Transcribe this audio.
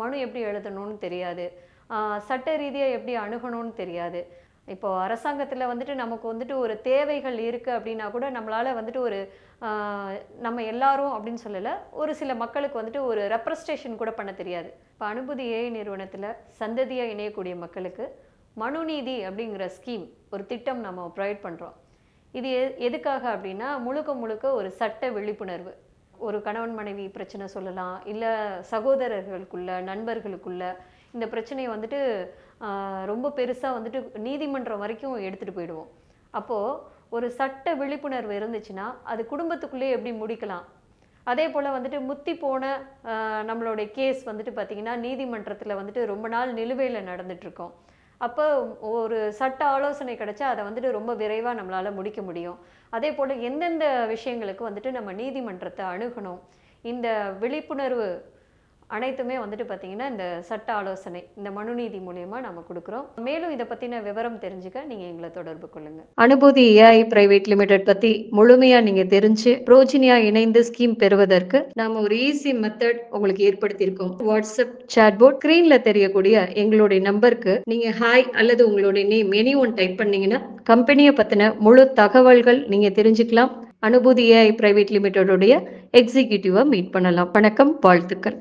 மனு எப்படி எழுதணும்னு தெரியாது சட்ட ரீதியாக எப்படி அணுகணும்னு தெரியாது இப்போது அரசாங்கத்தில் வந்துட்டு நமக்கு வந்துட்டு ஒரு தேவைகள் இருக்குது அப்படின்னா கூட நம்மளால் வந்துட்டு ஒரு நம்ம எல்லாரும் அப்படின்னு சொல்லலை ஒரு சில மக்களுக்கு வந்துட்டு ஒரு ரெப்ரஸ்டேஷன் கூட பண்ண தெரியாது இப்போ அனுபூதி ஏஐ நிறுவனத்தில் சந்ததியாக இணையக்கூடிய மக்களுக்கு மனுநீதி அப்படிங்கிற ஸ்கீம் ஒரு திட்டம் நம்ம ப்ரொவைட் பண்ணுறோம் இது எதுக்காக அப்படின்னா முழுக்க முழுக்க ஒரு சட்ட விழிப்புணர்வு ஒரு கணவன் மனைவி பிரச்சனை சொல்லலாம் இல்லை சகோதரர்களுக்குள்ள நண்பர்களுக்குள்ள இந்த பிரச்சனையை வந்துட்டு ரொம்ப பெருசாக வந்துட்டு நீதிமன்றம் வரைக்கும் எடுத்துகிட்டு போயிடுவோம் அப்போது ஒரு சட்ட விழிப்புணர்வு இருந்துச்சுன்னா அது குடும்பத்துக்குள்ளேயே எப்படி முடிக்கலாம் அதே போல் வந்துட்டு முத்தி போன நம்மளுடைய கேஸ் வந்துட்டு பார்த்திங்கன்னா நீதிமன்றத்தில் வந்துட்டு ரொம்ப நாள் நிலுவையில் நடந்துட்டுருக்கோம் அப்போ ஒரு சட்ட ஆலோசனை கிடைச்சா அதை வந்துட்டு ரொம்ப விரைவாக நம்மளால் முடிக்க முடியும் அதே போல் எந்தெந்த விஷயங்களுக்கு வந்துட்டு நம்ம நீதிமன்றத்தை அணுகணும் இந்த விழிப்புணர்வு அனைத்துமே வந்துட்டு பார்த்தீங்கன்னா இந்த சட்ட ஆலோசனை இந்த மனுநீதி மூலயமா நம்ம கொடுக்குறோம் மேலும் இதை பற்றின விவரம் தெரிஞ்சுக்க நீங்கள் எங்களை தொடர்பு கொள்ளுங்க அனுபூதி ஏஐ பிரைவேட் லிமிடெட் பற்றி முழுமையாக நீங்கள் தெரிஞ்சு ரோஜினியா இணைந்து ஸ்கீம் பெறுவதற்கு நாம் ஒரு ஈஸி மெத்தட் உங்களுக்கு ஏற்படுத்தியிருக்கோம் வாட்ஸ்அப் சாட்போர்ட் ஸ்க்ரீனில் தெரியக்கூடிய எங்களுடைய நம்பருக்கு நீங்க ஹாய் அல்லது உங்களுடைய நேம் எனி ஒன் டைப் பண்ணீங்கன்னா கம்பெனியை பத்தின முழு தகவல்கள் நீங்க தெரிஞ்சுக்கலாம் அனுபூதி ஏஐ பிரைவேட் லிமிடெடோடைய எக்ஸிக்யூட்டிவா மீட் பண்ணலாம் வணக்கம் வாழ்த்துக்கள்